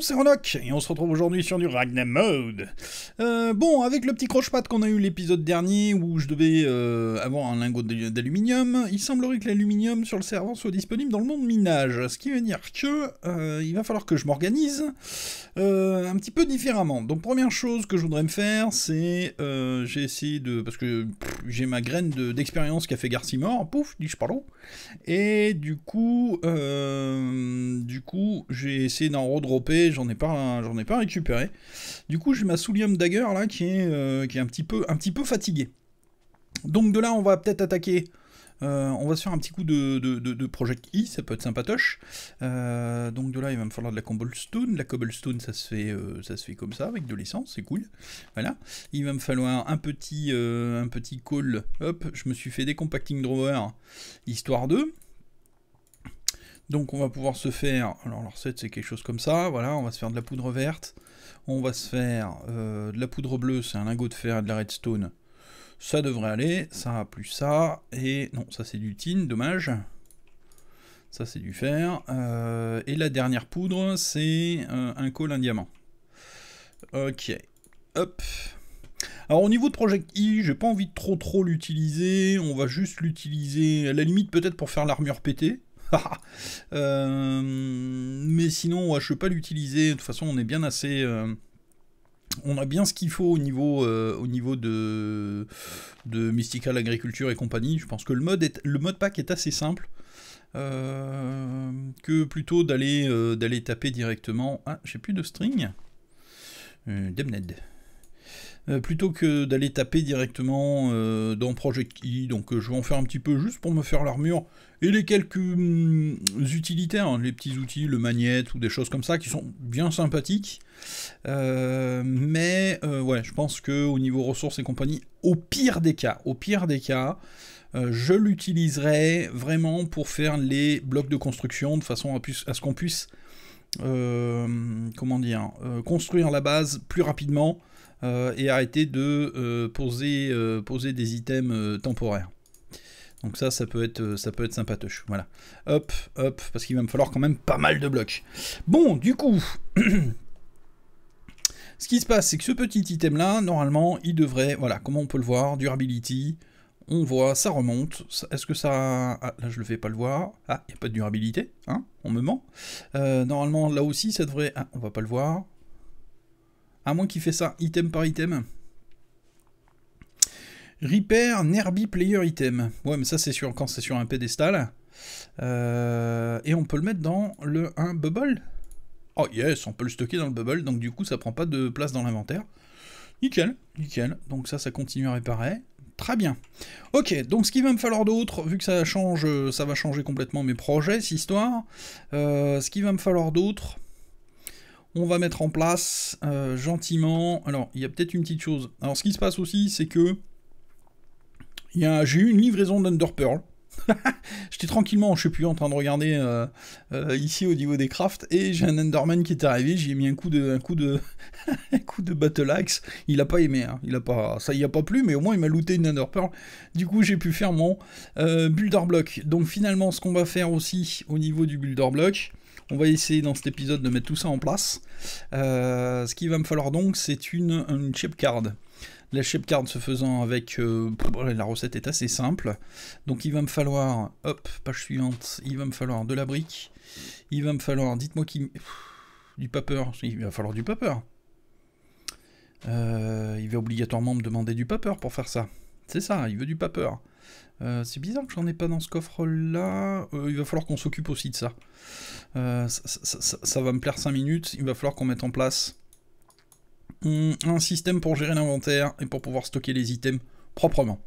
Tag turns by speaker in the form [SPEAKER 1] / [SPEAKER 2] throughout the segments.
[SPEAKER 1] c'est Renoc et on se retrouve aujourd'hui sur du Ragnar Mode. Euh, bon, avec le petit croche qu'on a eu l'épisode dernier où je devais euh, avoir un lingot d'aluminium, il semblerait que l'aluminium sur le serveur soit disponible dans le monde minage, ce qui veut dire que euh, il va falloir que je m'organise un petit peu différemment. Donc première chose que je voudrais me faire, c'est j'ai essayé de... parce que j'ai ma graine d'expérience qui a fait Garcimore, pouf, dis-je parle et du coup, du coup j'ai essayé d'en redropper j'en ai pas, j'en ai pas récupéré. Du coup, j'ai ma Soulium Dagger là qui est, euh, qui est un petit peu, un petit peu fatiguée. Donc de là, on va peut-être attaquer. Euh, on va se faire un petit coup de, de, de, Project I, e, ça peut être sympatoche. Euh, donc de là, il va me falloir de la cobblestone. La cobblestone, ça se fait, ça se fait comme ça, avec de l'essence, c'est cool. Voilà. Il va me falloir un petit, un petit call. Hop, je me suis fait des compacting Drawers histoire de donc on va pouvoir se faire, alors la recette c'est quelque chose comme ça, voilà, on va se faire de la poudre verte, on va se faire euh, de la poudre bleue, c'est un lingot de fer et de la redstone, ça devrait aller, ça a plus ça, et non, ça c'est du tin, dommage, ça c'est du fer, euh, et la dernière poudre c'est euh, un col, un diamant. Ok, hop, alors au niveau de Project I, j'ai pas envie de trop trop l'utiliser, on va juste l'utiliser à la limite peut-être pour faire l'armure pétée, Euh, mais sinon, je ne peux pas l'utiliser. De toute façon, on est bien assez... Euh, on a bien ce qu'il faut au niveau, euh, au niveau de, Mystical Agriculture et compagnie. Je pense que le mode, le mode pack est assez simple. que plutôt d'aller d'aller taper directement... Ah, j'ai plus de string. Demned. Euh, plutôt que d'aller taper directement euh, dans Project E. Donc euh, je vais en faire un petit peu juste pour me faire l'armure et les quelques hum, utilitaires, hein, les petits outils, le magnète ou des choses comme ça qui sont bien sympathiques. mais ouais, je pense que au niveau ressources et compagnie, au pire des cas, au pire des cas. je l'utiliserai vraiment pour faire les blocs de construction de façon à, ce qu'on puisse comment dire, construire la base plus rapidement euh, et arrêter de euh, poser, euh, poser des items temporaires. Donc ça, ça peut être, ça peut être sympatoche. Voilà. Hop, hop, parce qu'il va me falloir quand même pas mal de blocs. Bon, du coup, ce qui se passe, c'est que ce petit item-là, normalement, il devrait, voilà, comment on peut le voir, durability, on voit, ça remonte. Est-ce que ça... Ah, là, je le fais pas le voir. Ah, il n'y a pas de durabilité, hein, On me ment. normalement, là aussi, ça devrait... Ah, on va pas le voir à moins qu'il fait ça item par item. Repair Nerby Player Item. Ouais, mais ça c'est sûr quand c'est sur un pédestal. Euh, et on peut le mettre dans le 1 bubble. Oh yes, on peut le stocker dans le bubble, donc du coup ça prend pas de place dans l'inventaire. Nickel, nickel. Donc ça, ça continue à réparer. Très bien. Ok, donc ce qu'il va me falloir d'autre, vu que ça change, ça va changer complètement mes projets, cette histoire. Euh, ce qu'il va me falloir d'autre, on va mettre en place euh, gentiment. Alors, il y a peut-être une petite chose. Alors, ce qui se passe aussi, c'est que j'ai eu une livraison d'Underpearl. J'étais tranquillement, je sais plus, en train de regarder euh, euh, ici au niveau des crafts, et j'ai un Enderman qui est arrivé, j'ai mis un coup de, un coup de, coup de Battle Axe, il a pas aimé, hein. il a pas, ça n'y a pas plu, mais au moins il m'a looté une Pearl. du coup j'ai pu faire mon Builder Block. Donc finalement, ce qu'on va faire aussi au niveau du Builder Block, on va essayer dans cet épisode de mettre tout ça en place. Euh, ce qu'il va me falloir donc, c'est une, une card. La shape card se faisant avec... Euh, la recette est assez simple. Donc il va me falloir... Hop, page suivante. Il va me falloir de la brique. Il va me falloir... Dites-moi qui... Du paper. Il va falloir du paper. Euh, il va obligatoirement me demander du paper pour faire ça. C'est ça, il veut du paper. Euh, c'est bizarre que j'en ai pas dans ce coffre-là. Euh, il va falloir qu'on s'occupe aussi de ça. Euh, ça, va me plaire 5 minutes. Il va falloir qu'on mette en place hmm, un système pour gérer l'inventaire et pour pouvoir stocker les items proprement.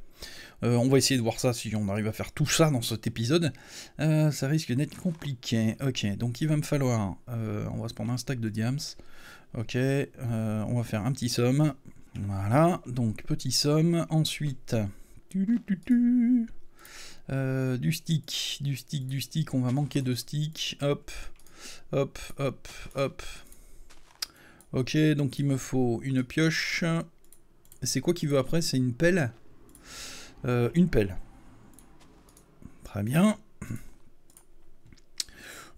[SPEAKER 1] on va essayer de voir ça si on arrive à faire tout ça dans cet épisode. ça risque d'être compliqué. Ok, donc il va me falloir... on va se prendre un stack de diams. Ok, on va faire un petit somme. Voilà, donc petit somme. Ensuite... Euh, du stick, du stick, du stick, on va manquer de stick. Hop, hop, hop, hop. Ok, donc il me faut une pioche. C'est quoi qu'il veut après C'est une pelle euh, Une pelle. Très bien.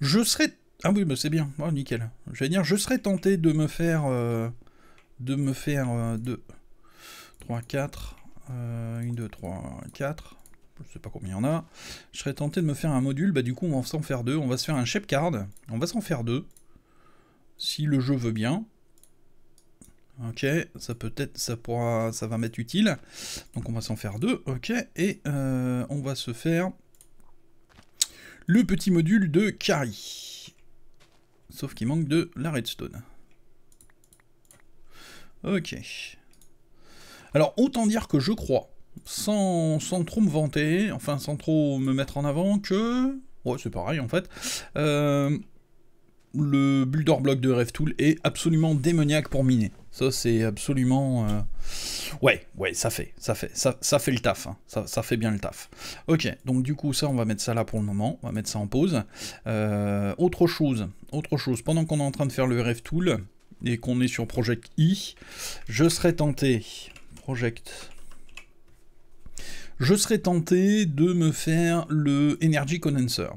[SPEAKER 1] Je serais... Ah oui, mais bah, c'est bien. Oh, nickel. Je vais dire, je serais tenté de me faire... Euh, de me faire... de... 3, 4... 1, 2, 3, 4. Je sais pas combien il y en a. Je serais tenté de me faire un module. Bah du coup, on va s'en faire deux. On va se faire un shape card. On va s'en faire deux. Si le jeu veut bien. Ok, ça peut être, ça pourra, ça va m'être utile. Donc on va s'en faire deux. Ok, et euh, on va se faire le petit module de carry. Sauf qu'il manque de la redstone. Ok. Alors autant dire que je crois, sans, trop me vanter, enfin sans trop me mettre en avant, que... Ouais, c'est pareil en fait. Euh, le Builder Block de RevTool est absolument démoniaque pour miner. Ça, c'est absolument... Euh, ouais, ouais, ça fait, ça fait, ça, ça fait le taf, hein. ça, fait bien le taf. Ok, donc du coup, ça, on va mettre ça là pour le moment, on va mettre ça en pause. Euh, autre chose, autre chose, pendant qu'on est en train de faire le RevTool et qu'on est sur Project I, je serais tenté, Project. Je serais tenté de me faire le Energy Condenser.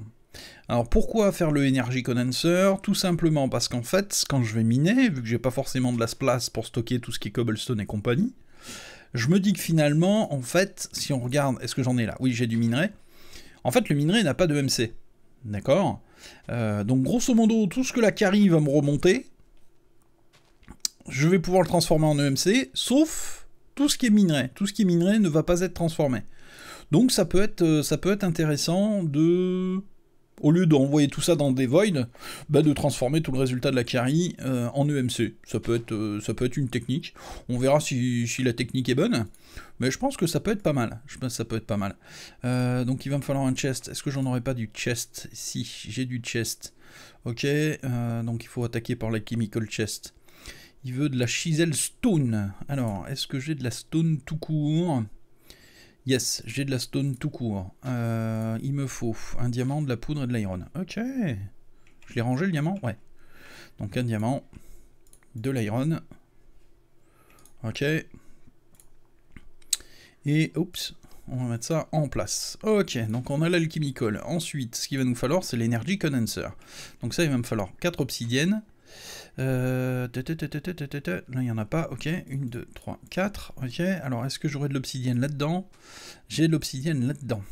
[SPEAKER 1] Alors pourquoi faire le Energy Condenser Tout simplement parce qu'en fait, quand je vais miner, vu que j'ai pas forcément de la place pour stocker tout ce qui est cobblestone et compagnie, je me dis que finalement, en fait, si on regarde, est-ce que j'en ai là Oui, j'ai du minerai. En fait, le minerai n'a pas de D'accord euh, Donc grosso modo, tout ce que la carie va me remonter, je vais pouvoir le transformer en EMC, sauf tout ce qui est minerai, tout ce qui est ne va pas être transformé. Donc ça peut être, euh, ça peut être intéressant de, au lieu d'envoyer tout ça dans des voids, bah, de transformer tout le résultat de la carie euh, en EMC. Ça peut, être, euh, ça peut être une technique. On verra si, la technique est bonne. Mais je pense que ça peut être pas mal. Je pense ça peut être pas mal. donc il va me falloir un chest. Est-ce que j'en aurais pas du chest Si, j'ai du chest. Ok, donc il faut attaquer par la chemical chest. Il veut de la chisel stone. Alors, est-ce que j'ai de la stone tout court Yes, j'ai de la stone tout court. Euh, il me faut un diamant, de la poudre et de l'iron. Ok. Je l'ai rangé le diamant Ouais. Donc un diamant, de l'iron. Ok. Et, oups, on va mettre ça en place. Ok, donc on a l'alchimicole. Ensuite, ce qu'il va nous falloir, c'est l'énergie condenser. Donc ça, il va me falloir 4 obsidiennes. Euh, là, il n'y en a pas. Ok. 1, 2, 3, 4. Ok. Alors, est-ce que j'aurai de l'obsidienne là-dedans J'ai de l'obsidienne là-dedans.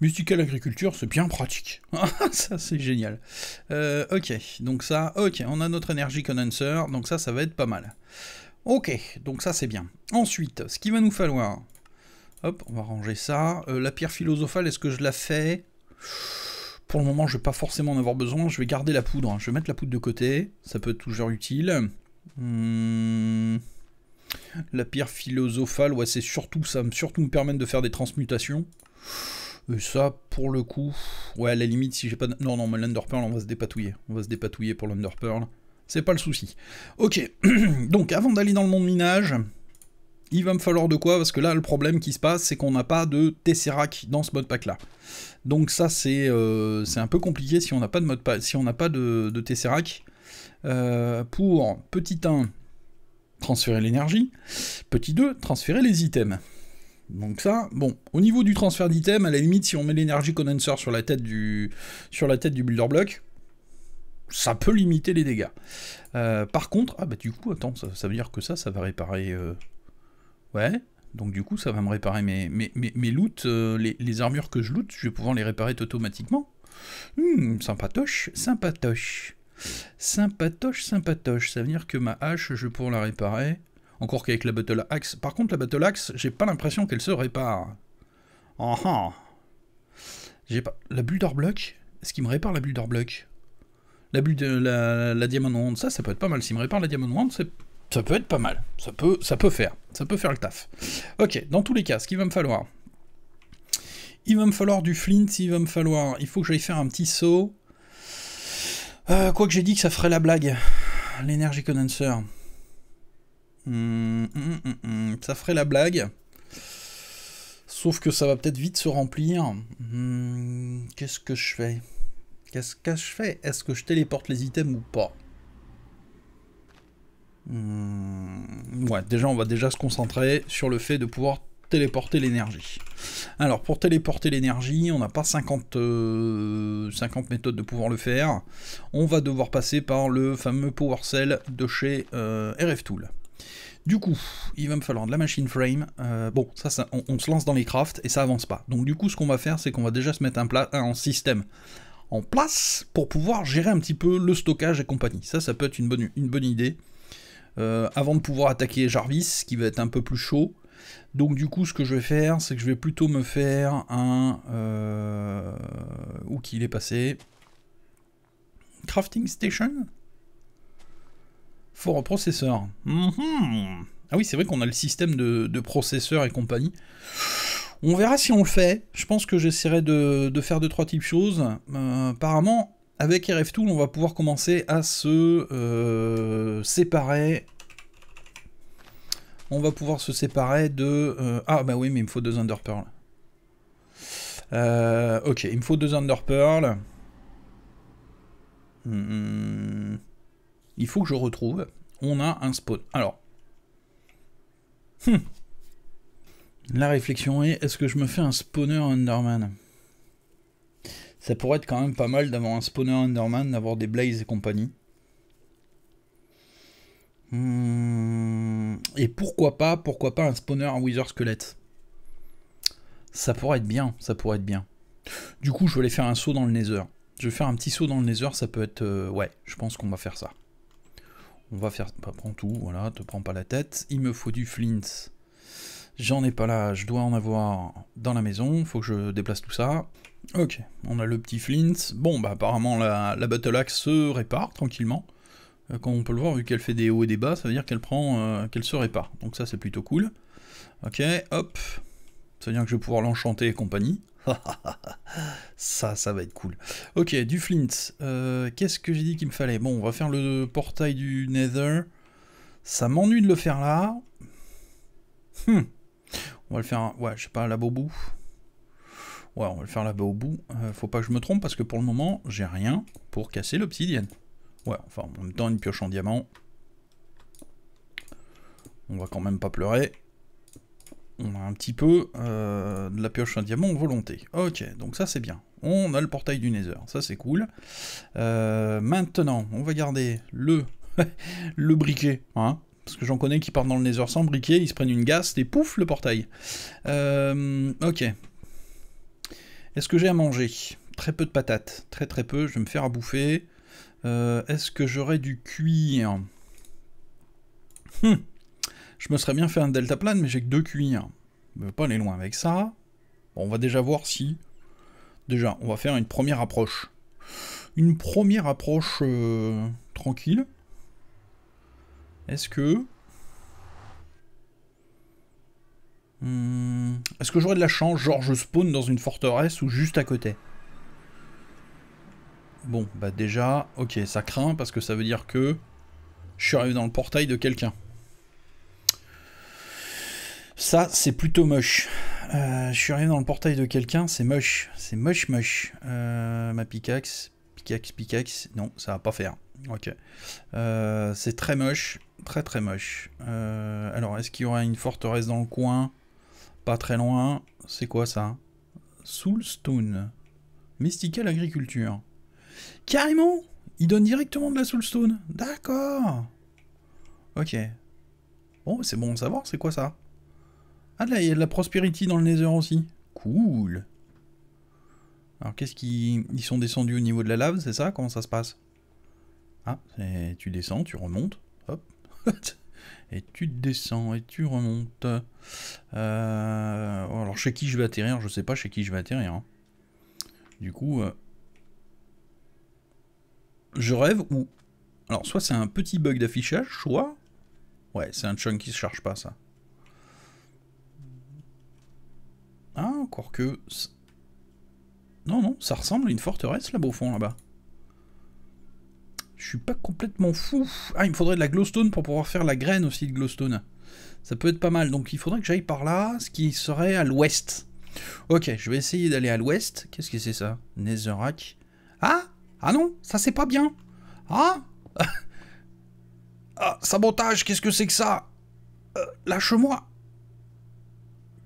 [SPEAKER 1] Mystical agriculture, c'est bien pratique. ça, c'est génial. Euh, ok. Donc ça, ok. On a notre énergie condenser. Donc ça, ça va être pas mal. Ok. Donc ça, c'est bien. Ensuite, ce qu'il va nous falloir... Hop, on va ranger ça. Euh, la pierre philosophale, est-ce que je la fais pour le moment, je vais pas forcément en avoir besoin. Je vais garder la poudre. Je vais mettre la poudre de côté. Ça peut être toujours utile. Hmm. La pierre philosophale, ouais, c'est surtout ça. Surtout me permettre de faire des transmutations. Et euh, ça, pour le coup, ouais, à la limite, si j'ai pas... De... Non, non, mais l'Underpearl, on va se dépatouiller. On va se dépatouiller pour l'Underpearl. C'est pas le souci. Ok, donc avant d'aller dans le monde minage, il va me falloir de quoi, parce que là, le problème qui se passe, c'est qu'on n'a pas de Tesseract dans ce modpack-là. Donc ça, euh, c'est un peu compliqué si on n'a pas de modpack, si on n'a pas de, de Tesseract. Euh, pour petit 1, transférer l'énergie. Petit 2, transférer les items. Donc ça, bon, au niveau du transfert d'items, à la limite, si on met l'énergie condenser sur la tête du, sur la tête du builder block, ça peut limiter les dégâts. Euh, par contre, ah bah du coup, attends, ça, veut dire que ça, ça va réparer... Ouais. Donc du coup, ça va me réparer mes, mes, mes, loots, euh, les, armures que je loot, je vais pouvoir les réparer automatiquement. Hum, sympatoche, sympatoche. Sympatoche, sympatoche. Ça veut dire que ma hache, je vais pouvoir la réparer. Encore qu'avec la Battle Axe. Par contre, la Battle Axe, j'ai pas l'impression qu'elle se répare. Ah, ah. J'ai pas... La Bulldor Block Est-ce qu'il me répare la d'or Block la, bulle de, la, la, la Wand, ça, ça peut être pas mal. S'il me répare la Diamond Wand, c'est ça peut être pas mal. Ça peut, ça peut faire. Ça peut faire le taf. Ok, dans tous les cas, ce qu'il va me falloir. Il va me falloir du flint, il va me falloir. Il faut que j'aille faire un petit saut. Euh, quoi que j'ai dit que ça ferait la blague. L'énergie condenser. Hmm, hmm, hmm, ça ferait la blague. Sauf que ça va peut-être vite se remplir. Qu'est-ce que je fais Qu'est-ce que je fais Est-ce que je téléporte les items ou pas Hmm, ouais, déjà, on va déjà se concentrer sur le fait de pouvoir téléporter l'énergie. Alors, pour téléporter l'énergie, on n'a pas 50, euh, méthodes de pouvoir le faire. On va devoir passer par le fameux Power Cell de chez euh, RF Tool. Du coup, il va me falloir de la machine frame. Euh, bon, ça, on, se lance dans les crafts et ça avance pas. Donc du coup, ce qu'on va faire, c'est qu'on va déjà se mettre un, plat, un système en place pour pouvoir gérer un petit peu le stockage et compagnie. Ça, ça peut être une bonne, une bonne idée. Euh, avant de pouvoir attaquer Jarvis, qui va être un peu plus chaud. Donc du coup, ce que je vais faire, c'est que je vais plutôt me faire un... Euh, où qu'il est passé Crafting Station For processeur. Mm-hmm. Ah oui, c'est vrai qu'on a le système de, de processeur et compagnie. On verra si on le fait. Je pense que j'essaierai de, faire deux, trois types choses. Euh, apparemment, avec RF Tool, on va pouvoir commencer à se euh, séparer. On va pouvoir se séparer de... Euh, ah bah oui, mais il me faut deux Under euh, ok, il me faut deux Under hmm, il faut que je retrouve. On a un spawn. Alors. Hmm. La réflexion est, est-ce que je me fais un spawner Underman ça pourrait être quand même pas mal d'avoir un spawner enderman, d'avoir des Blaze et compagnie. Hmm, et pourquoi pas, pourquoi pas un spawner à Wither Squelette Ça pourrait être bien, ça pourrait être bien. Du coup, je vais aller faire un saut dans le Nether. Je vais faire un petit saut dans le Nether, ça peut être... Euh, ouais, je pense qu'on va faire ça. On va faire... prends tout, voilà, te prends pas la tête. Il me faut du flint. J'en ai pas là, je dois en avoir dans la maison, faut que je déplace tout ça. Ok, on a le petit Flint. Bon, bah apparemment la, Battle Axe se répare tranquillement. Euh, comme on peut le voir, vu qu'elle fait des hauts et des bas, ça veut dire qu'elle prend, euh, qu'elle se répare. Donc ça, c'est plutôt cool. Ok, hop. Ça veut dire que je vais pouvoir l'enchanter et compagnie. ça, ça va être cool. Ok, du Flint. Euh, qu'est-ce que j'ai dit qu'il me fallait Bon, on va faire le portail du Nether. Ça m'ennuie de le faire là. Hmm. On va le faire, ouais, je sais pas, la bobou. Ouais, on va le faire là-bas au bout. Euh, faut pas que je me trompe parce que pour le moment, j'ai rien pour casser l'obsidienne. Ouais, enfin, en même temps, une pioche en diamant. On va quand même pas pleurer. On a un petit peu euh, de la pioche en diamant en volonté. Ok, donc ça c'est bien. On a le portail du Nether, ça c'est cool. Euh, maintenant, on va garder le, le briquet. Hein, parce que j'en connais qui partent dans le Nether sans briquet, ils se prennent une gaste et pouf, le portail. ok, est-ce que j'ai à manger Très peu de patates, très très peu, je vais me faire à bouffer. Euh, est-ce que j'aurai du cuir hum. Je me serais bien fait un delta plane, mais j'ai que deux cuirs. Je ne pas aller loin avec ça. Bon, on va déjà voir si... Déjà, on va faire une première approche. Une première approche euh, tranquille. Est-ce que Est-ce que j'aurais de la chance Genre je spawn dans une forteresse ou juste à côté Bon, bah déjà, ok, ça craint parce que ça veut dire que je suis arrivé dans le portail de quelqu'un. Ça, c'est plutôt moche. Euh, je suis arrivé dans le portail de quelqu'un, c'est moche. C'est moche, moche. Euh, ma pickaxe, pickaxe, pickaxe. Non, ça va pas faire. Ok. Euh, c'est très moche. Très, très moche. alors, est-ce qu'il y aura une forteresse dans le coin pas très loin, c'est quoi ça Soulstone. Mystical Agriculture. Carrément Il donne directement de la Soulstone. D'accord. Ok. Bon, c'est bon de savoir, c'est quoi ça Ah, là, il y a de la Prosperity dans le Nether aussi. Cool. Alors, qu'est-ce qu'ils Ils sont descendus au niveau de la lave, c'est ça Comment ça se passe Ah, tu descends, tu remontes. Hop. et tu descends et tu remontes. Euh, alors chez qui je vais atterrir, je sais pas chez qui je vais atterrir. Hein. Du coup, euh, je rêve ou... Alors soit c'est un petit bug d'affichage, soit... Ouais, c'est un chunk qui se charge pas ça. Ah, encore que... Non, non, ça ressemble à une forteresse là-bas au fond, là-bas. Je suis pas complètement fou. Ah, il me faudrait de la glowstone pour pouvoir faire la graine aussi de glowstone. Ça peut être pas mal. Donc il faudrait que j'aille par là, ce qui serait à l'ouest. Ok, je vais essayer d'aller à l'ouest. Qu'est-ce que c'est ça Netherrack. Ah Ah non, ça c'est pas bien. Ah Ah, sabotage, qu'est-ce que c'est que ça euh, Lâche-moi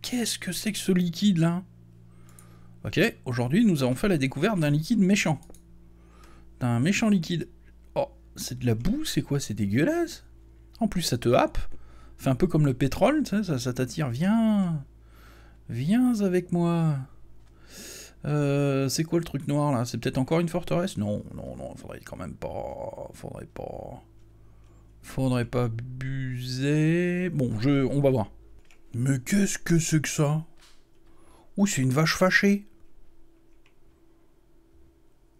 [SPEAKER 1] Qu'est-ce que c'est que ce liquide là Ok, aujourd'hui nous avons fait la découverte d'un liquide méchant. D'un méchant liquide c'est de la boue, c'est quoi C'est dégueulasse. En plus, ça te happe. Fait un peu comme le pétrole, ça, ça, t'attire. Viens, viens avec moi. Euh, c'est quoi le truc noir là C'est peut-être encore une forteresse Non, non, non, faudrait quand même pas. Faudrait pas. Faudrait pas abuser. Bon, je, on va voir. Mais qu'est-ce que c'est que ça Ouh, c'est une vache fâchée.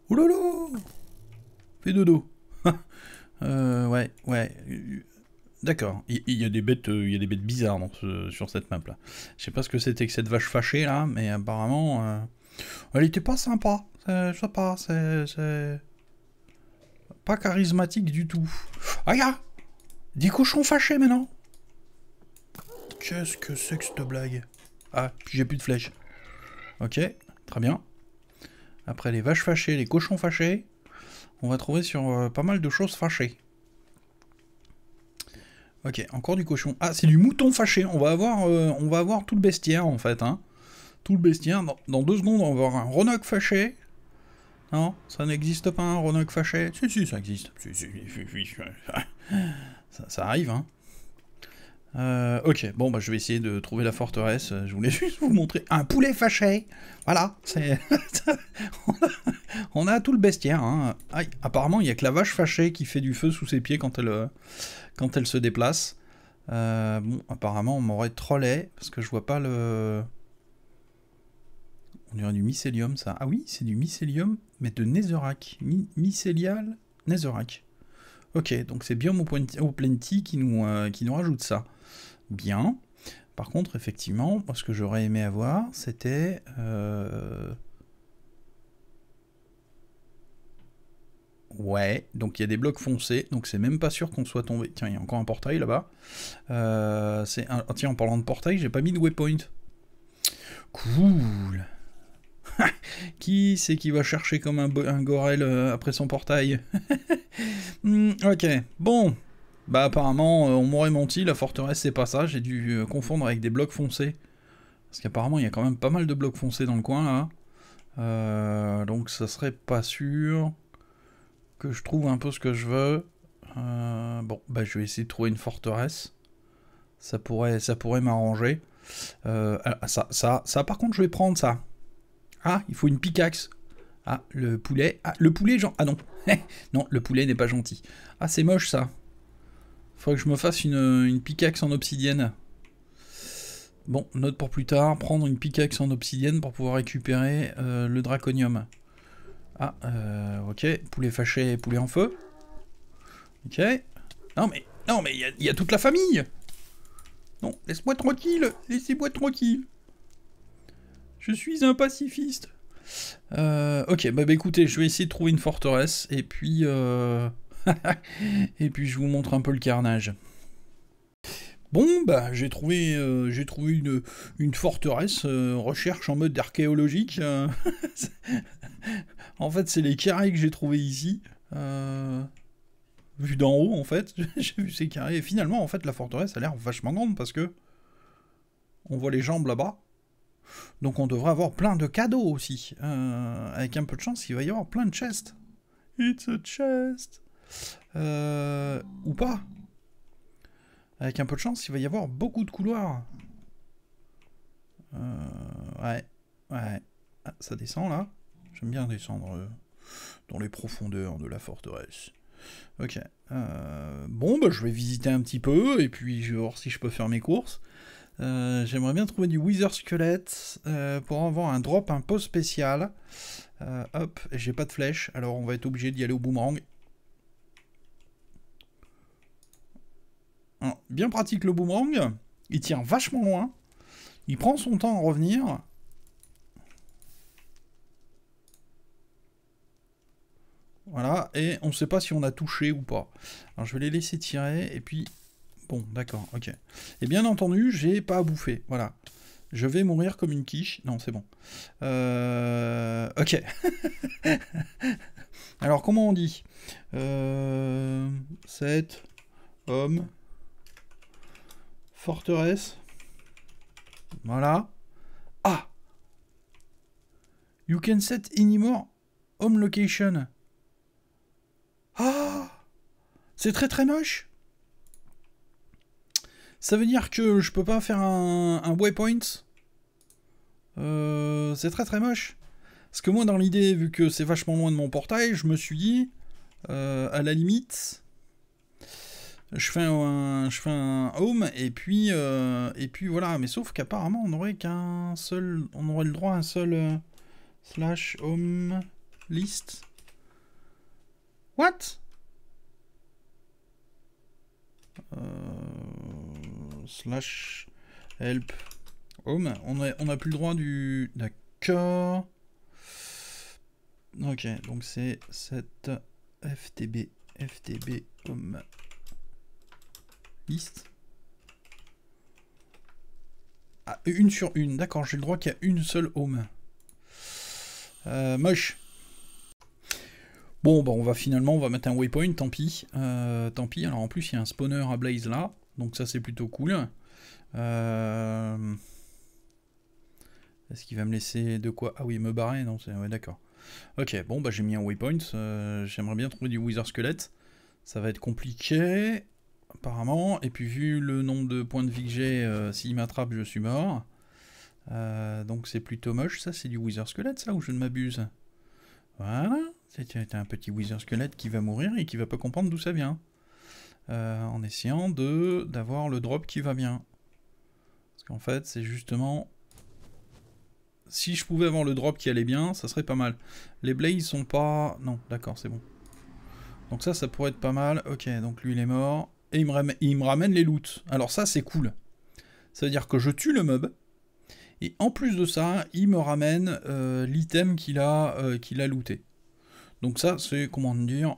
[SPEAKER 1] là Fais dodo. euh, ouais, ouais. D'accord. Il y, a des bêtes, euh, il y a des bêtes bizarres sur cette map là. Je sais pas ce que c'était que cette vache fâchée là, mais apparemment, euh, elle était pas sympa. Je sais pas, c'est pas charismatique du tout. Ah des cochons fâchés maintenant. Qu'est-ce que c'est que cette blague Ah, j'ai plus de flèches. Ok, très bien. Après les vaches fâchées, les cochons fâchés on va trouver sur euh, pas mal de choses fâchées. Ok, encore du cochon. Ah, c'est du mouton fâché. On va avoir, euh, on va avoir tout le bestiaire, en fait. Hein. Tout le bestiaire. Dans, deux secondes, on va avoir un renoc fâché. Non, ça n'existe pas, un renoc fâché. Si, si, ça existe. ça, ça, arrive, hein. Euh, ok, bon, bah, je vais essayer de trouver la forteresse. Euh, je voulais juste vous montrer un poulet fâché. Voilà, on, a... tout le bestiaire. Hein. apparemment, il n'y a que la vache fâchée qui fait du feu sous ses pieds quand elle, euh, se déplace. bon, apparemment, on m'aurait trollé parce que je vois pas le. On dirait du mycélium, ça. Ah oui, c'est du mycélium, mais de Netherrack. mycélial Netherrack. Ok, donc c'est Biome au, Plenty qui nous, qui nous rajoute ça bien. Par contre, effectivement, ce que j'aurais aimé avoir, c'était... Euh, ouais, donc il y a des blocs foncés, donc c'est même pas sûr qu'on soit tombé. Tiens, il y a encore un portail là-bas. Euh, un... tiens, en parlant de portail, j'ai pas mis de waypoint. Cool Qui c'est qui va chercher comme un, un gorel euh, après son portail hmm, Ok, bon, bah apparemment, euh, on m'aurait menti, la forteresse c'est pas ça, j'ai dû euh, confondre avec des blocs foncés. Parce qu'apparemment il y a quand même pas mal de blocs foncés dans le coin là. Euh, donc ça serait pas sûr que je trouve un peu ce que je veux. bon, bah je vais essayer de trouver une forteresse. Ça pourrait, ça pourrait m'arranger. Ah, ça, ça, ça par contre je vais prendre ça. Ah, il faut une pickaxe. Ah, le poulet. Ah, le poulet, genre... Ah non. non, le poulet n'est pas gentil. Ah, c'est moche ça. Faudrait que je me fasse une, une pickaxe en obsidienne. Bon, note pour plus tard, prendre une pickaxe en obsidienne pour pouvoir récupérer euh, le draconium. Ah, euh, ok, poulet fâché, poulet en feu. Ok. Non mais, non mais, il y, a toute la famille Non, laisse-moi tranquille, laissez-moi tranquille. Je suis un pacifiste. Euh, ok, bah, bah, écoutez, je vais essayer de trouver une forteresse, et puis... Euh, et puis je vous montre un peu le carnage. Bon, bah, j'ai trouvé, euh, trouvé une, une forteresse, euh, recherche en mode archéologique. Euh. en fait, c'est les carrés que j'ai trouvé ici. vu d'en haut, en fait, j'ai vu ces carrés. Et finalement, en fait, la forteresse a l'air vachement grande parce que on voit les jambes là-bas. Donc on devrait avoir plein de cadeaux aussi. avec un peu de chance, il va y avoir plein de chests. It's a chest. Euh, ou pas. Avec un peu de chance, il va y avoir beaucoup de couloirs. Euh, ouais. Ouais. Ah, ça descend là. J'aime bien descendre euh, dans les profondeurs de la forteresse. Ok. bon, bah, je vais visiter un petit peu et puis je vais voir si je peux faire mes courses. J'aimerais bien trouver du Wither squelette pour pour avoir un drop un peu spécial. hop, j'ai pas de flèche, alors on va être obligé d'y aller au boomerang. Bien pratique le boomerang. Il tire vachement loin. Il prend son temps à revenir. Voilà, et on ne sait pas si on a touché ou pas. Alors je vais les laisser tirer, et puis... Bon, d'accord, ok. Et bien entendu, j'ai pas à bouffer, voilà. Je vais mourir comme une quiche. Non, c'est bon. Euh... Ok. Alors, comment on dit euh... 7, homme, Forteresse. Voilà. Ah You can set any more home location. Ah C'est très très moche Ça veut dire que je peux pas faire un, waypoint euh, C'est très très moche. Parce que moi dans l'idée, vu que c'est vachement loin de mon portail, je me suis dit, euh, à la limite, je fais un, home et puis euh, et puis voilà mais sauf qu'apparemment on aurait qu'un seul on aurait le droit à un seul euh, slash home list what euh, slash help home on a, on plus le droit du d'accord ok donc c'est cette ftb ftb home ah, une sur une. D'accord, j'ai le droit qu'il y a une seule home. Euh, moche. Bon, bah on va finalement, on va mettre un waypoint, tant pis. Euh, tant pis, alors en plus, il y a un spawner à Blaze là. Donc ça, c'est plutôt cool. Euh, est-ce qu'il va me laisser de quoi Ah oui, me barrer Non, c'est... d'accord. Ok, bon, bah j'ai mis un waypoint. Euh, j'aimerais bien trouver du Wither Squelette. Ça va être compliqué apparemment. Et puis vu le nombre de points de vie que j'ai, euh, s'il m'attrape, je suis mort. Euh, donc c'est plutôt moche. Ça, c'est du Wither Squelette, ça, ou je ne m'abuse Voilà. C'est un petit Wither Squelette qui va mourir et qui va pas comprendre d'où ça vient. Euh, en essayant de d'avoir le drop qui va bien. Parce qu'en fait, c'est justement... Si je pouvais avoir le drop qui allait bien, ça serait pas mal. Les blades sont pas... Non, d'accord, c'est bon. Donc ça, ça pourrait être pas mal. Ok, donc lui, il est mort et il me, ramène, les loots. Alors ça, c'est cool. C'est à dire que je tue le mob, et en plus de ça, il me ramène euh, l'item qu'il a, euh, qu'il a, looté. Donc ça, c'est, comment dire,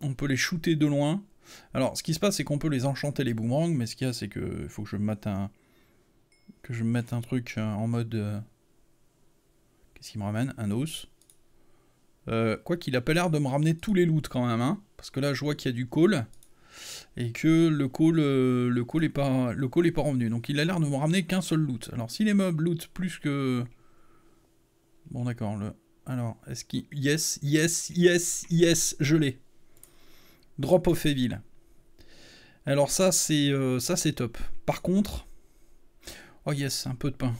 [SPEAKER 1] on peut les shooter de loin. Alors, ce qui se passe, c'est qu'on peut les enchanter les boomerangs, mais ce qu'il y a, c'est que faut que je me mette un... que je mette un truc euh, en mode... Qu'est-ce qu'il me ramène Un os. quoi qu'il a pas l'air de me ramener tous les loots quand même, hein, parce que là, je vois qu'il y a du call et que le call, euh, le call est pas, le est pas revenu. Donc il a l'air de me ramener qu'un seul loot. Alors si les mobs loot plus que, bon d'accord. Le... Alors est-ce qu'il, yes, yes, yes, yes, je l'ai. Drop of Evil. Alors ça c'est, euh, ça c'est top. Par contre, oh yes, un peu de pain.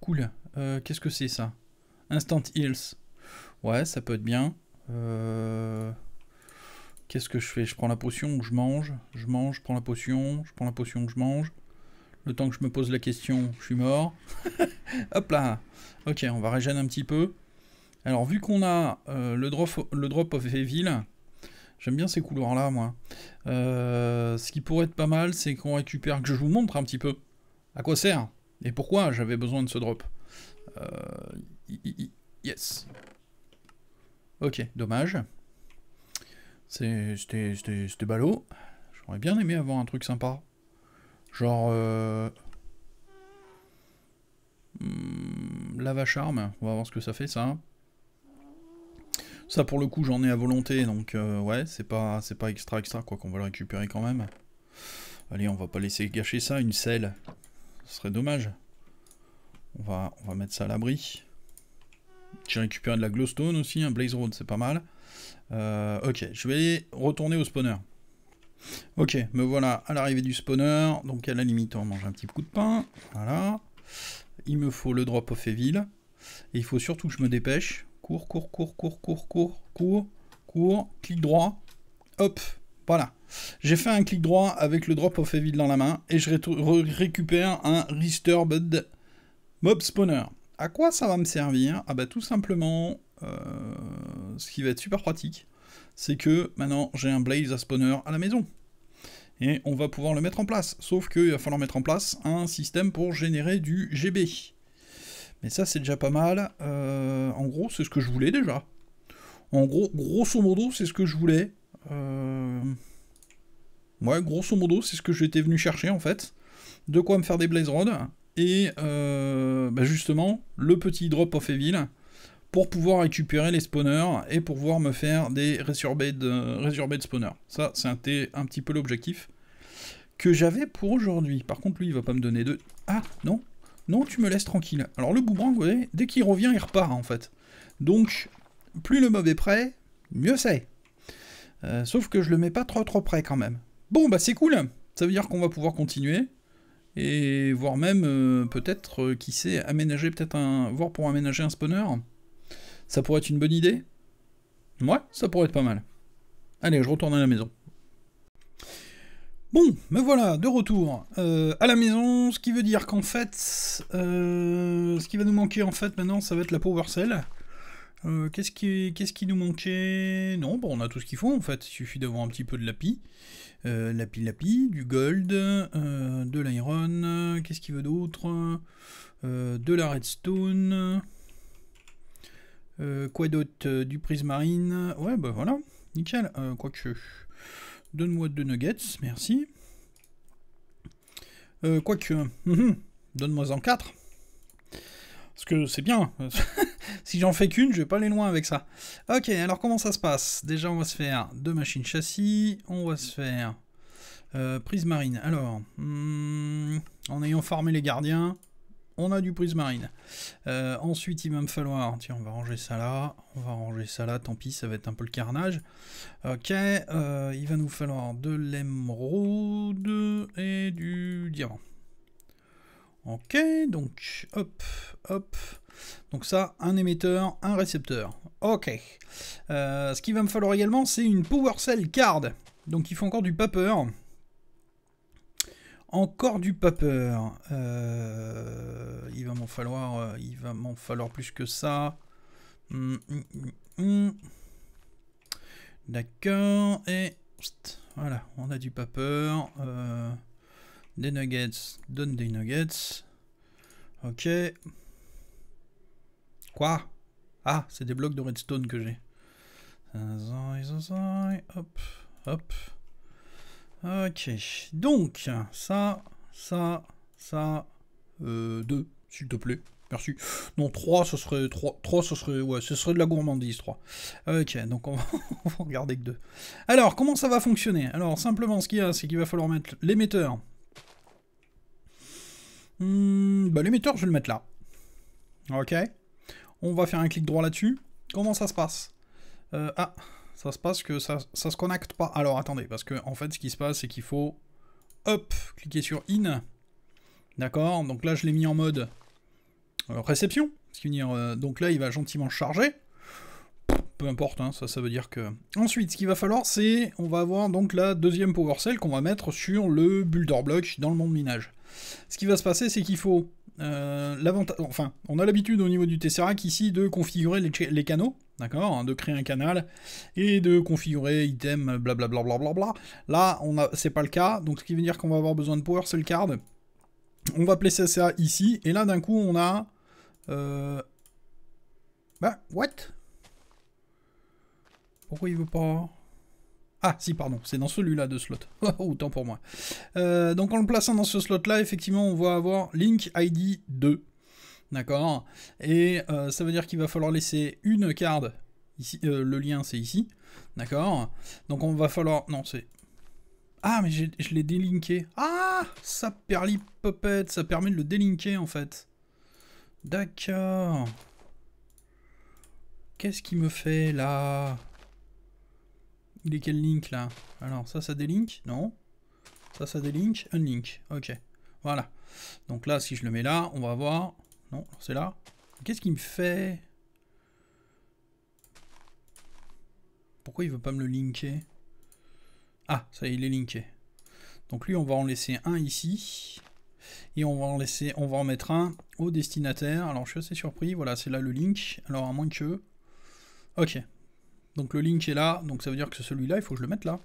[SPEAKER 1] cool. Euh, qu'est-ce que c'est ça Instant heals. Ouais, ça peut être bien. Euh... Qu'est-ce que je fais Je prends la potion ou je mange Je mange, je prends la potion, je prends la potion, je mange. Le temps que je me pose la question, je suis mort. Hop là Ok, on va régénérer un petit peu. Alors, vu qu'on a euh, le, drop, le drop of Evil, j'aime bien ces couloirs-là, moi. Euh, ce qui pourrait être pas mal, c'est qu'on récupère... Que je vous montre un petit peu à quoi sert et pourquoi j'avais besoin de ce drop. Euh, yes. Ok, dommage. C'était ballot. J'aurais bien aimé avoir un truc sympa. Genre... Euh... vache hmm, lava charme. On va voir ce que ça fait, ça. Ça, pour le coup, j'en ai à volonté. Donc, euh, ouais, c'est pas, c'est pas extra extra, quoi qu'on va le récupérer quand même. Allez, on va pas laisser gâcher ça, une selle. Ce serait dommage. On va, on va mettre ça à l'abri. J'ai récupéré de la glowstone aussi, un blaze road, c'est pas mal. Euh, ok, je vais retourner au spawner. Ok, me voilà à l'arrivée du spawner. Donc à la limite, on mange un petit coup de pain. Voilà. Il me faut le drop of evil. Et il faut surtout que je me dépêche. Cours, cours, cours, cours, cours, cours, cours, cours. Clic droit. Hop. Voilà. J'ai fait un clic droit avec le drop of evil dans la main. Et je récupère un Disturbed Mob Spawner. À quoi ça va me servir Ah bah tout simplement... Euh, ce qui va être super pratique, c'est que maintenant j'ai un blaze à spawner à la maison. Et on va pouvoir le mettre en place. Sauf qu'il va falloir mettre en place un système pour générer du GB. Mais ça c'est déjà pas mal. Euh, en gros c'est ce que je voulais déjà. En gros, grosso modo c'est ce que je voulais. Moi euh, Ouais, grosso modo c'est ce que j'étais venu chercher en fait. De quoi me faire des blaze rods. Et euh, bah, justement, le petit drop of evil, pour pouvoir récupérer les spawners et pour pouvoir me faire des resurbed, de spawners. Ça, c'était un, petit peu l'objectif que j'avais pour aujourd'hui. Par contre, lui, il va pas me donner de... Ah, non Non, tu me laisses tranquille. Alors, le boomerang, vous voyez, dès qu'il revient, il repart, en fait. Donc, plus le mob est prêt, mieux c'est. Euh, sauf que je le mets pas trop trop près, quand même. Bon, bah c'est cool Ça veut dire qu'on va pouvoir continuer et voire même euh, peut-être euh, qui sait aménager peut-être un Voir pour aménager un spawner ça pourrait être une bonne idée Ouais, ça pourrait être pas mal. Allez, je retourne à la maison. Bon, me voilà de retour euh, à la maison, ce qui veut dire qu'en fait, euh, ce qui va nous manquer en fait maintenant, ça va être la Power Cell. Euh, qu'est-ce qui, qui, nous manquait Non, bon, on a tout ce qu'il faut en fait, il suffit d'avoir un petit peu de lapi, Lapis, lapi, du gold, de l'iron, qu'est-ce qu'il veut d'autre De la redstone, euh, quoi d'autre euh, Du marine, Ouais, bah voilà. Nickel. Euh, Quoique. Donne-moi deux nuggets, merci. Quoique. Mhm, donne-moi en quatre. Parce que c'est bien. si j'en fais qu'une, je vais pas aller loin avec ça. Ok, alors comment ça se passe Déjà, on va se faire deux machines châssis. On va se faire. prise marine. Alors, hmm, en ayant formé les gardiens, on a du prismarine. marine. Euh, ensuite, il va me falloir. Tiens, on va ranger ça là. On va ranger ça là. Tant pis, ça va être un peu le carnage. Ok. Euh, il va nous falloir de l'émeraude et du diamant. Ok. Donc, hop, hop. Donc ça, un émetteur, un récepteur. Ok. Euh, ce qu'il va me falloir également, c'est une Power Cell Card. Donc il faut encore du paper. Encore du paper. Euh, il va m'en falloir, euh, il va m'en falloir plus que ça. Hum, hum, hum, D'accord. Et voilà, on a du paper. Euh, des nuggets. Donne des nuggets. Ok. Quoi Ah, c'est des blocs de redstone que j'ai. Hop, hop. Ok, donc ça, ça, ça, 2 euh, deux, s'il te plaît. Merci. Non, 3, ce serait 3, ce serait ouais, ce serait de la gourmandise 3. OK, donc on va, regarder que 2. Alors, comment ça va fonctionner Alors, simplement ce qu'il y a, c'est qu'il va falloir mettre l'émetteur. Hmm, bah l'émetteur, je vais le mettre là. OK. On va faire un clic droit là-dessus. Comment ça se passe euh, ah ça se passe que ça, se connecte pas. Alors attendez, parce que en fait ce qui se passe c'est qu'il faut, hop, cliquer sur in, d'accord Donc là je l'ai mis en mode euh, réception, ce qui veut dire, euh, donc là il va gentiment charger, peu importe, hein, ça, ça veut dire que... Ensuite, ce qu'il va falloir, c'est... On va avoir donc la deuxième power cell qu'on va mettre sur le builder block dans le monde minage ce qui va se passer, c'est qu'il faut... Euh, enfin, on a l'habitude au niveau du Tesseract ici de configurer les, canaux, d'accord hein, De créer un canal et de configurer item, blablabla. Bla Là, on a, c'est pas le cas, donc ce qui veut dire qu'on va avoir besoin de Power Cell Card. On va placer ça ici, et là d'un coup on a... Euh, bah, what Pourquoi il veut pas ah, si, pardon, c'est dans celui-là de slot. Oh, autant pour moi. Euh, donc en le plaçant dans ce slot-là, effectivement, on va avoir link ID 2. D'accord Et euh, ça veut dire qu'il va falloir laisser une carte. Ici, euh, le lien, c'est ici. D'accord Donc on va falloir... Non, c'est... Ah, mais je l'ai délinké. Ah Ça perlipopette, ça permet de le délinker, en fait. D'accord. Qu'est-ce qu'il me fait, là il est quel link là Alors ça, ça délink Non. Ça, ça délink Un link. Ok. Voilà. Donc là, si je le mets là, on va voir. Non, c'est là. Qu'est-ce qu'il me fait Pourquoi il veut pas me le linker Ah, ça y est, il est linké. Donc lui, on va en laisser un ici. Et on va en laisser, on va en mettre un au destinataire. Alors je suis assez surpris. Voilà, c'est là le link. Alors à moins que. Ok, donc le link est là, donc ça veut dire que celui-là, il faut que je le mette là.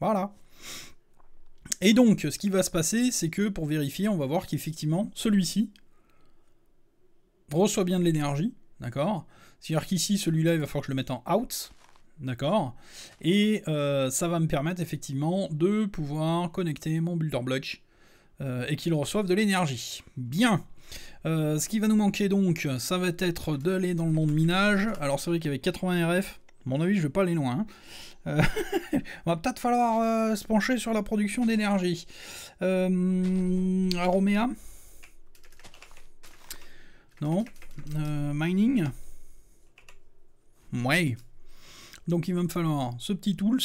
[SPEAKER 1] Voilà. Et donc, ce qui va se passer, c'est que pour vérifier, on va voir qu'effectivement, celui-ci reçoit bien de l'énergie, d'accord C'est-à-dire qu'ici, celui-là, il va falloir que je le mette en out, d'accord Et euh, ça va me permettre effectivement de pouvoir connecter mon builder block euh, et qu'il reçoive de l'énergie. Bien euh, ce qui va nous manquer donc, ça va être d'aller dans le monde minage. Alors c'est vrai qu'avec 80 RF, mon avis je vais pas aller loin. on hein. euh, va peut-être falloir euh, se pencher sur la production d'énergie. Aroméa, Non. mining Ouais. Donc il va me falloir ce petit tools.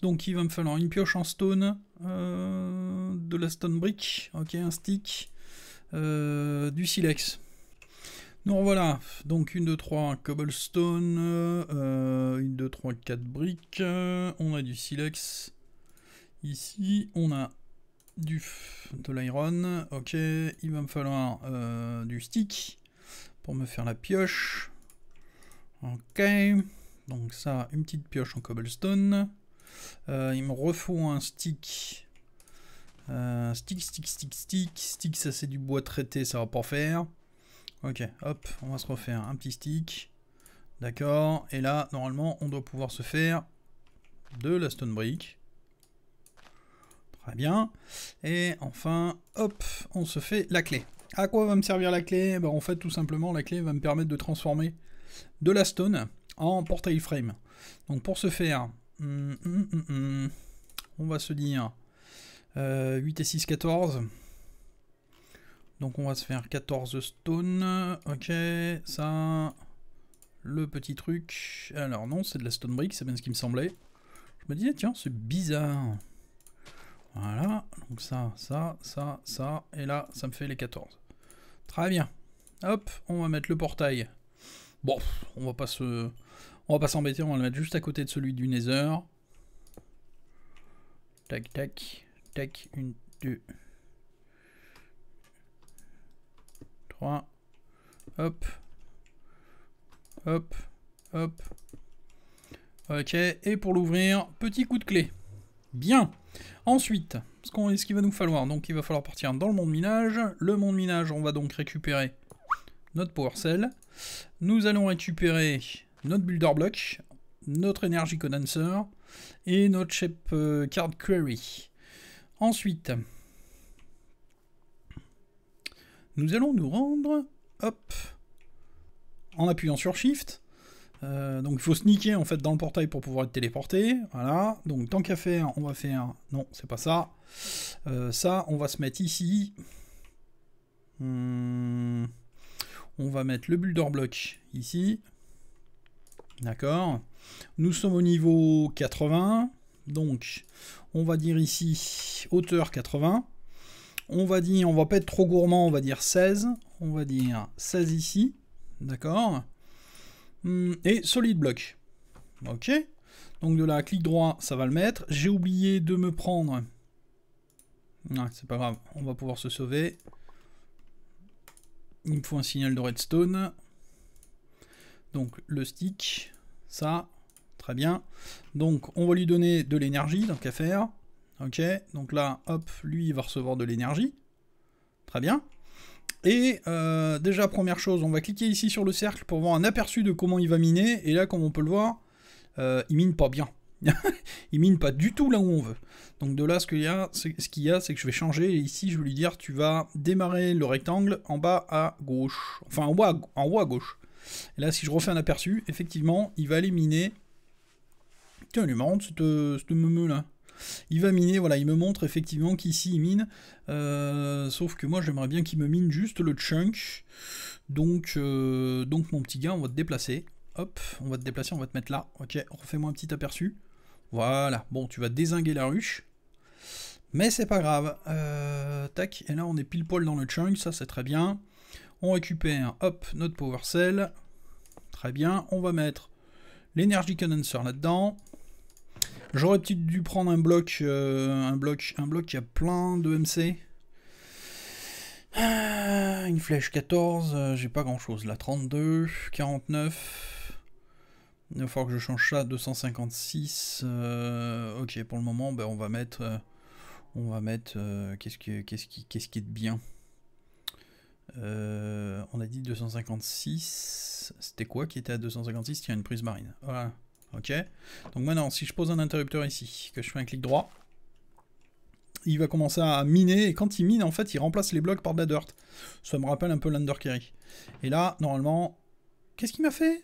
[SPEAKER 1] Donc il va me falloir une pioche en stone, de la stone brick, ok, un stick, euh, du silex. Donc voilà, donc 1, 2, 3, cobblestone, euh, une, 1, 2, 3, 4 briques, on a du silex, ici on a du de l'iron, ok, il va me falloir euh, du stick pour me faire la pioche, ok, donc ça, une petite pioche en cobblestone, il me refaut un stick euh, stick, stick, stick, stick. Stick, ça c'est du bois traité, ça va pas faire. Ok, hop, on va se refaire un petit stick. D'accord, et là, normalement, on doit pouvoir se faire de la stone brick. Très bien. Et enfin, hop, on se fait la clé. À quoi va me servir la clé eh ben, En fait, tout simplement, la clé va me permettre de transformer de la stone en portail frame. Donc pour ce faire, hmm, hmm, hmm, on va se dire 8 euh, et 6, 14. Donc on va se faire 14 stone. Ok, ça. Le petit truc. Alors non, c'est de la stone brick, c'est bien ce qui me semblait. Je me disais, tiens, c'est bizarre. Voilà, donc ça, ça, ça, ça, et là, ça me fait les 14. Très bien. Hop, on va mettre le portail. Bon, on va pas se... On va pas s'embêter, on va le mettre juste à côté de celui du Nether. Tac, tac. Tac, une, deux, trois. Hop. Hop. Hop. Ok, et pour l'ouvrir, petit coup de clé. Bien. Ensuite, ce, ce qu'il va nous falloir, donc il va falloir partir dans le monde minage. Le monde minage, on va donc récupérer notre power cell. Nous allons récupérer notre builder block, notre energy condenser et notre shape euh, card query. Ensuite, nous allons nous rendre, hop, en appuyant sur Shift. Euh, donc il faut sneaker en fait dans le portail pour pouvoir être téléporté. Voilà. Donc tant qu'à faire, on va faire. Non, c'est pas ça. Euh, ça, on va se mettre ici. Hmm. On va mettre le builder block ici. D'accord. Nous sommes au niveau 80. Donc on va dire ici hauteur 80. On va dire, on va pas être trop gourmand, on va dire 16. On va dire 16 ici, d'accord hmm, Et solid block. Ok. Donc de là, clic droit, ça va le mettre. J'ai oublié de me prendre... Non, ah, c'est pas grave, on va pouvoir se sauver. Il me faut un signal de redstone. Donc le stick, ça, Très bien. Donc on va lui donner de l'énergie, donc à faire. Ok, donc là, hop, lui, il va recevoir de l'énergie. Très bien. Et euh, déjà, première chose, on va cliquer ici sur le cercle pour voir un aperçu de comment il va miner. Et là, comme on peut le voir, euh, il mine pas bien. il mine pas du tout là où on veut. Donc de là, ce qu'il y a, c'est ce qu'il c'est que je vais changer. Et ici, je vais lui dire, tu vas démarrer le rectangle en bas à gauche. Enfin, en haut en haut à gauche. Et là, si je refais un aperçu, effectivement, il va aller miner Tiens, il est marrant cette, euh, cette là. Il va miner, voilà, il me montre effectivement qu'ici il mine. Euh, sauf que moi j'aimerais bien qu'il me mine juste le chunk. Donc, euh, donc mon petit gars, on va te déplacer. Hop, on va te déplacer, on va te mettre là. Ok, refais-moi un petit aperçu. Voilà, bon, tu vas désinguer la ruche. Mais c'est pas grave. tac, et là on est pile poil dans le chunk, ça c'est très bien. On récupère, hop, notre power cell. Très bien, on va mettre l'énergie condenser là-dedans. J'aurais peut-être dû prendre un bloc, euh, un bloc, un bloc qui a plein de MC. Ah, une flèche 14, euh, j'ai pas grand chose là. 32, 49. Il va falloir que je change ça. 256. Euh, ok, pour le moment, ben, on va mettre. on va mettre. qu'est-ce qui qu'est-ce qui, qu'est-ce qui est de bien On a dit 256. C'était quoi qui était à 256 Tiens, une prise marine. Voilà. Ok Donc maintenant, si je pose un interrupteur ici, que je fais un clic droit, il va commencer à miner, et quand il mine, en fait, il remplace les blocs par de la dirt. Ça me rappelle un peu l'undercarry. Et là, normalement, qu'est-ce qu'il m'a fait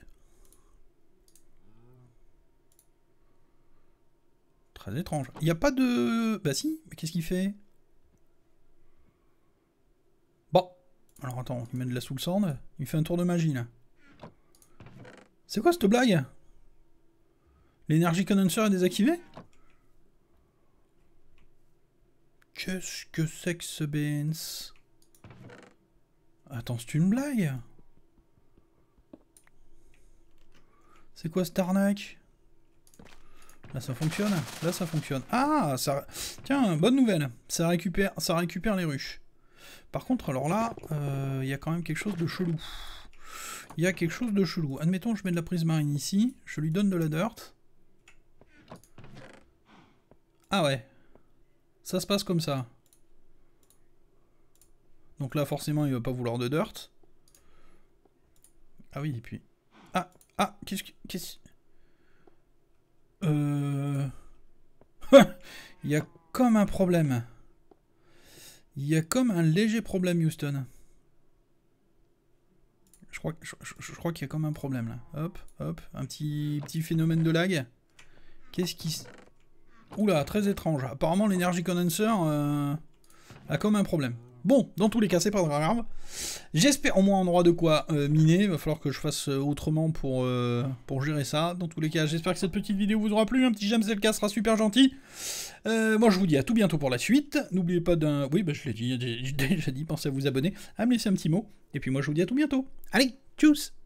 [SPEAKER 1] Très étrange. Il n'y a pas de... Bah si, mais qu'est-ce qu'il fait Bon. Alors attends, il met de la sous sand Il fait un tour de magie, là. C'est quoi cette blague L'énergie condenser est désactivée Qu'est-ce que c'est que ce Benz Attends, c'est une blague C'est quoi cette arnaque Là ça fonctionne, là ça fonctionne. Ah ça... Tiens, bonne nouvelle, ça récupère, ça récupère les ruches. Par contre, alors là, euh, il y a quand même quelque chose de chelou. Il y a quelque chose de chelou. Admettons, je mets de la prise marine ici, je lui donne de la dirt. Ah ouais. Ça se passe comme ça. Donc là, forcément, il va pas vouloir de dirt. Ah oui, et puis... Ah, ah, qu'est-ce que... Euh... il y a comme un problème. Il y a comme un léger problème, Houston. Je crois, crois qu'il y a comme un problème, là. Hop, hop, un petit, petit phénomène de lag. Qu'est-ce qui... Oula, très étrange. Apparemment, l'énergie condenser euh, a comme un problème. Bon, dans tous les cas, c'est pas grave. J'espère au moins un droit de quoi euh, miner. va falloir que je fasse euh, autrement pour, pour gérer ça. Dans tous les cas, j'espère que cette petite vidéo vous aura plu. Un petit j'aime, c'est le cas, sera super gentil. moi, je vous dis à tout bientôt pour la suite. N'oubliez pas d'un... Oui, bah, je l'ai déjà dit, pensez à vous abonner, à me laisser un petit mot. Et puis moi, je vous dis à tout bientôt. Allez, tchuss